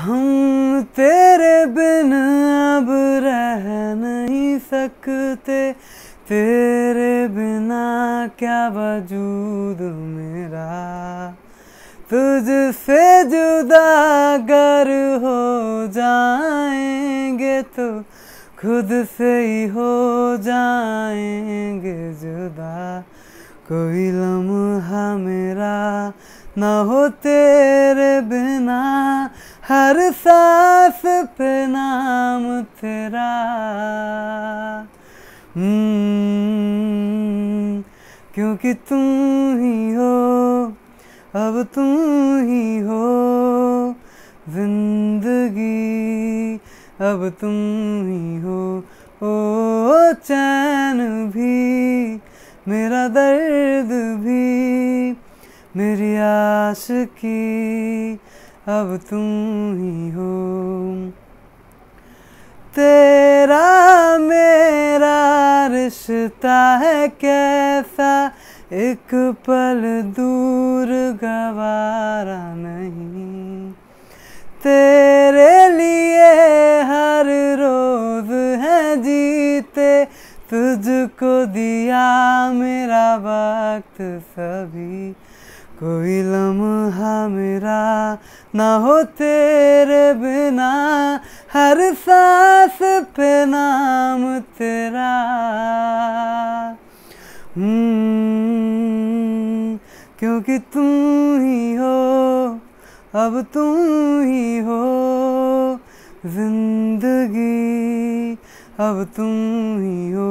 हम तेरे बिन अब रह नहीं सकते तेरे बिना क्या वजूद मेरा तुझसे जुदा अगर हो जाएंगे तो खुद से ही हो जाएंगे जुदा कोई लम्हा मेरा ना हो तेरे बिना हर सांस पे नाम तेरा हम्म, क्योंकि तुम ही हो अब तुम ही हो जिंदगी अब तुम ही हो ओ चैन भी मेरा दर्द भी मेरी आश की अब तुम ही हो तेरा मेरा रिश्ता है कैसा एक पल दूर गवारा नहीं तेरे लिए हर रोज है जीते तुझको दिया मेरा वक्त सभी कोई लम्हा मेरा ना हो तेरे बिना हर सांस पे नाम तेरा हम्म, क्योंकि तुम ही हो अब तुम ही हो जिंदगी अब तुम ही हो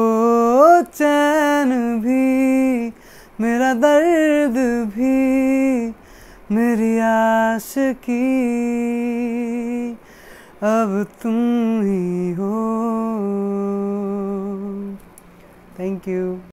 ओ दर्द भी मेरी आश की अब तुम ही हो थैंक यू